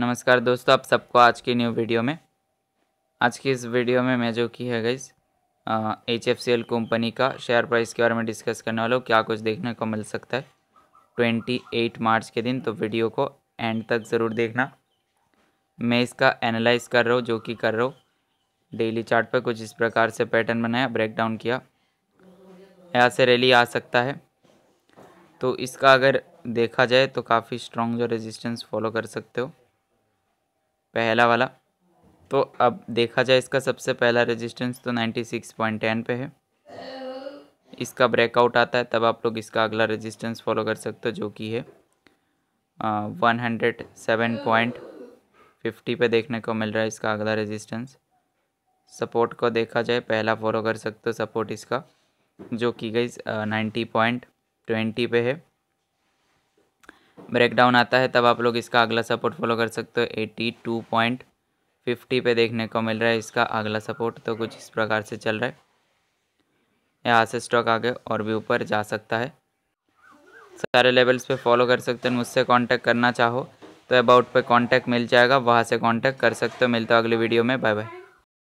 नमस्कार दोस्तों आप सबको आज की न्यू वीडियो में आज की इस वीडियो में मैं जो की है गईस H F C L company का शेयर प्राइस के बारे में डिस्कस करने वाला हूँ क्या कुछ देखने को मिल सकता है ट्वेंटी एट मार्च के दिन तो वीडियो को एंड तक ज़रूर देखना मैं इसका एनालाइज कर रहा हूँ जो कि कर रहा हूँ डेली चार्ट पर कुछ इस प्रकार से पैटर्न बनाया ब्रेकडाउन किया यहाँ से रैली आ सकता है तो इसका अगर देखा जाए तो काफ़ी स्ट्रॉन्ग जो रेजिस्टेंस फॉलो कर सकते हो पहला वाला तो अब देखा जाए इसका सबसे पहला रेजिस्टेंस तो 96.10 पे है इसका ब्रेकआउट आता है तब आप लोग इसका अगला रेजिस्टेंस फॉलो कर सकते हो जो कि है one hundred seven point fifty पे देखने को मिल रहा है इसका अगला रेजिस्टेंस सपोर्ट को देखा जाए पहला फॉलो कर सकते हो सपोर्ट इसका जो कि गई नाइन्टी पॉइंट ट्वेंटी पे है ब्रेकडाउन आता है तब आप लोग इसका अगला सपोर्ट फॉलो कर सकते हो एटी टू पॉइंट फिफ्टी पे देखने को मिल रहा है इसका अगला सपोर्ट तो कुछ इस प्रकार से चल रहा है यहाँ से स्टॉक आगे और भी ऊपर जा सकता है सारे लेवल्स पे फॉलो कर सकते हो मुझसे कांटेक्ट करना चाहो तो अबाउट पे कांटेक्ट मिल जाएगा वहाँ से कांटेक्ट कर सकते हो मिलते हो अगली वीडियो में बाय बाय